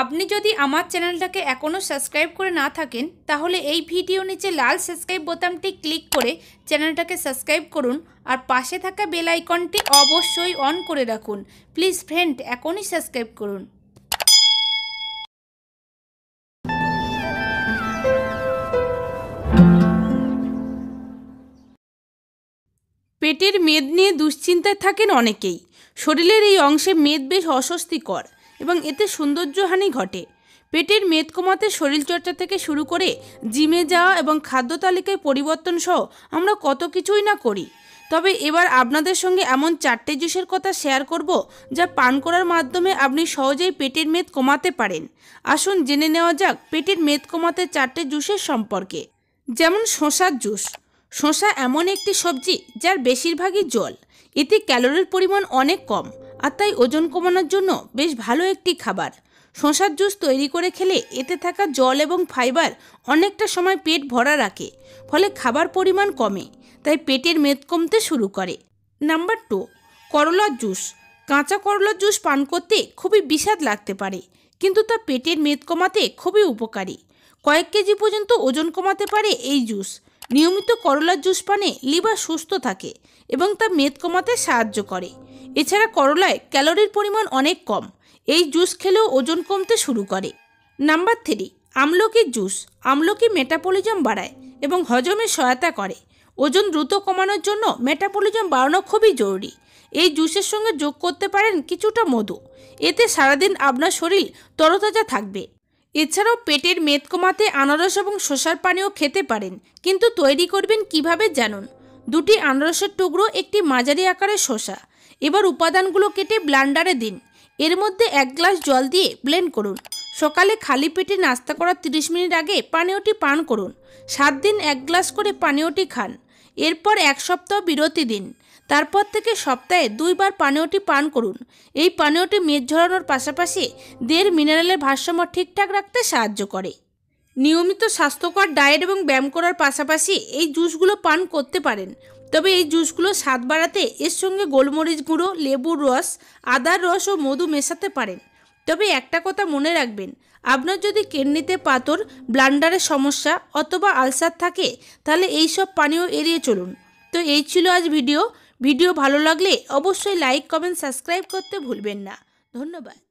আপনি যদি আমার চ্যানেলটাকে এখনও সাবস্ক্রাইব করে না থাকেন তাহলে এই ভিডিও নিচে লাল সাবস্ক্রাইব বোতামটি ক্লিক করে চ্যানেলটাকে সাবস্ক্রাইব করুন আর পাশে থাকা বেল আইকনটি অবশ্যই অন করে রাখুন প্লিজ ফ্রেন্ড এখনই সাবস্ক্রাইব করুন পেটের মেদ নিয়ে দুশ্চিন্তায় থাকেন অনেকেই শরীরের এই অংশে মেদ বেশ অস্বস্তিকর এবং এতে সৌন্দর্যহানি ঘটে পেটের মেদ কমাতে শরীরচর্চা থেকে শুরু করে জিমে যাওয়া এবং খাদ্য তালিকায় পরিবর্তন সহ আমরা কত কিছুই না করি তবে এবার আপনাদের সঙ্গে এমন চারটে জুসের কথা শেয়ার করব যা পান করার মাধ্যমে আপনি সহজেই পেটের মেদ কমাতে পারেন আসুন জেনে নেওয়া যাক পেটের মেদ কমাতে চারটে জুসের সম্পর্কে যেমন শশার জুস শশা এমন একটি সবজি যার বেশিরভাগই জল এতে ক্যালোরির পরিমাণ অনেক কম আর তাই ওজন কমানোর জন্য বেশ ভালো একটি খাবার শশার জুস তৈরি করে খেলে এতে থাকা জল এবং ফাইবার অনেকটা সময় পেট ভরা রাখে ফলে খাবার পরিমাণ কমে তাই পেটের মেদ কমতে শুরু করে নাম্বার টু করলার জুস কাঁচা করলার জুস পান করতে খুবই বিষাদ লাগতে পারে কিন্তু তা পেটের মেদ কমাতে খুবই উপকারী কয়েক কেজি পর্যন্ত ওজন কমাতে পারে এই জুস নিয়মিত করলার জুস পানে লিভার সুস্থ থাকে এবং তা মেদ কমাতে সাহায্য করে এছাড়া করলায় ক্যালোরির পরিমাণ অনেক কম এই জুস খেলেও ওজন কমতে শুরু করে নাম্বার থ্রি আমলকির জুস আমলকি মেটাপলিজম বাড়ায় এবং হজমে সহায়তা করে ওজন দ্রুত কমানোর জন্য মেটাপলিজম বাড়ানো খুবই জরুরি এই জুসের সঙ্গে যোগ করতে পারেন কিছুটা মধু এতে সারাদিন আপনার শরীর তরতাজা থাকবে এছাড়াও পেটের মেদ কমাতে আনারস এবং শসার পানিও খেতে পারেন কিন্তু তৈরি করবেন কিভাবে জানুন দুটি আনারসের টুকরো একটি মাঝারি আকারের শসা এবার উপাদানগুলো কেটে ব্লান্ডারে দিন এর মধ্যে এক গ্লাস জল দিয়ে ব্লেন্ড করুন সকালে খালি পেটে নাস্তা করার 30 মিনিট আগে পানীয়টি পান করুন সাত দিন এক গ্লাস করে পানীয়টি খান এরপর এক সপ্তাহ বিরতি দিন তারপর থেকে সপ্তাহে দুইবার পানীয়টি পান করুন এই পানীয়টি মেদ ঝরানোর পাশাপাশি দেহের মিনারেলের ভারসাম্য ঠিকঠাক রাখতে সাহায্য করে নিয়মিত স্বাস্থ্যকর ডায়েট এবং ব্যায়াম করার পাশাপাশি এই জুসগুলো পান করতে পারেন তবে এই জুসগুলো স্বাদ বাড়াতে এর সঙ্গে গোলমরিচ গুঁড়ো লেবুর রস আদার রস ও মধু মেশাতে পারেন তবে একটা কথা মনে রাখবেন আপনার যদি কেডনিতে পাথর ব্লান্ডারের সমস্যা অথবা আলসার থাকে তাহলে এই সব পানীয় এড়িয়ে চলুন তো এই ছিল আজ ভিডিও ভিডিও ভালো লাগলে অবশ্যই লাইক কমেন্ট সাবস্ক্রাইব করতে ভুলবেন না ধন্যবাদ